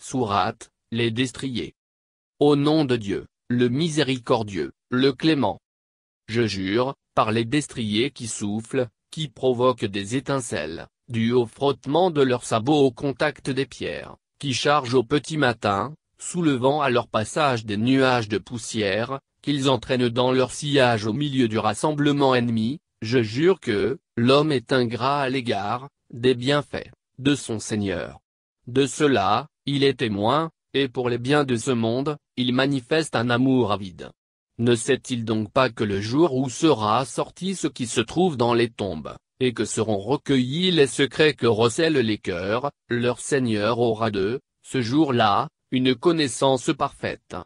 Sourate, les destriers. Au nom de Dieu, le miséricordieux, le clément. Je jure, par les destriers qui soufflent, qui provoquent des étincelles, dues au frottement de leurs sabots au contact des pierres, qui chargent au petit matin, soulevant à leur passage des nuages de poussière, qu'ils entraînent dans leur sillage au milieu du rassemblement ennemi, je jure que, l'homme est ingrat à l'égard, des bienfaits, de son Seigneur. De cela, il est témoin, et pour les biens de ce monde, il manifeste un amour avide. Ne sait-il donc pas que le jour où sera sorti ce qui se trouve dans les tombes, et que seront recueillis les secrets que recèlent les cœurs, leur Seigneur aura d'eux, ce jour-là, une connaissance parfaite.